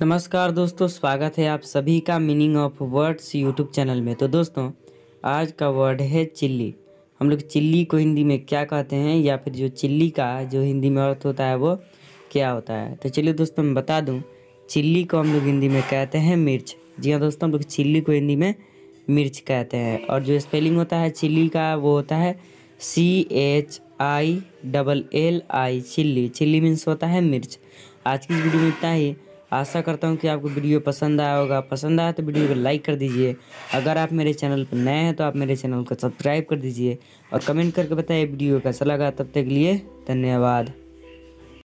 नमस्कार दोस्तों स्वागत है आप सभी का meaning of words YouTube channel में तो दोस्तों आज का वर्ड है चिल्ली हम लोग चिल्ली को हिंदी में क्या कहते हैं या फिर जो चिल्ली का जो हिंदी में अर्थ होता है वो क्या होता है तो चलिए दोस्तों मैं बता दूं चिल्ली को हम लोग हिंदी में कहते हैं मिर्च जी हाँ दोस्तों हम लोग चिल्ली को हिंदी में मिर्च कहते हैं और जो स्पेलिंग होता है चिल्ली का वो होता है C H I double L I chilli chilli means होता है मिर्च आज की इस वीडियो में इतना ही आशा करता हूँ कि आपको वीडियो पसंद आया होगा पसंद आया तो वीडियो को लाइक कर दीजिए अगर आप मेरे चैनल पर नए हैं तो आप मेरे चैनल को सब्सक्राइब कर दीजिए और कमेंट करके बताइए वीडियो कैसा लगा तब तक के लिए धन्यवाद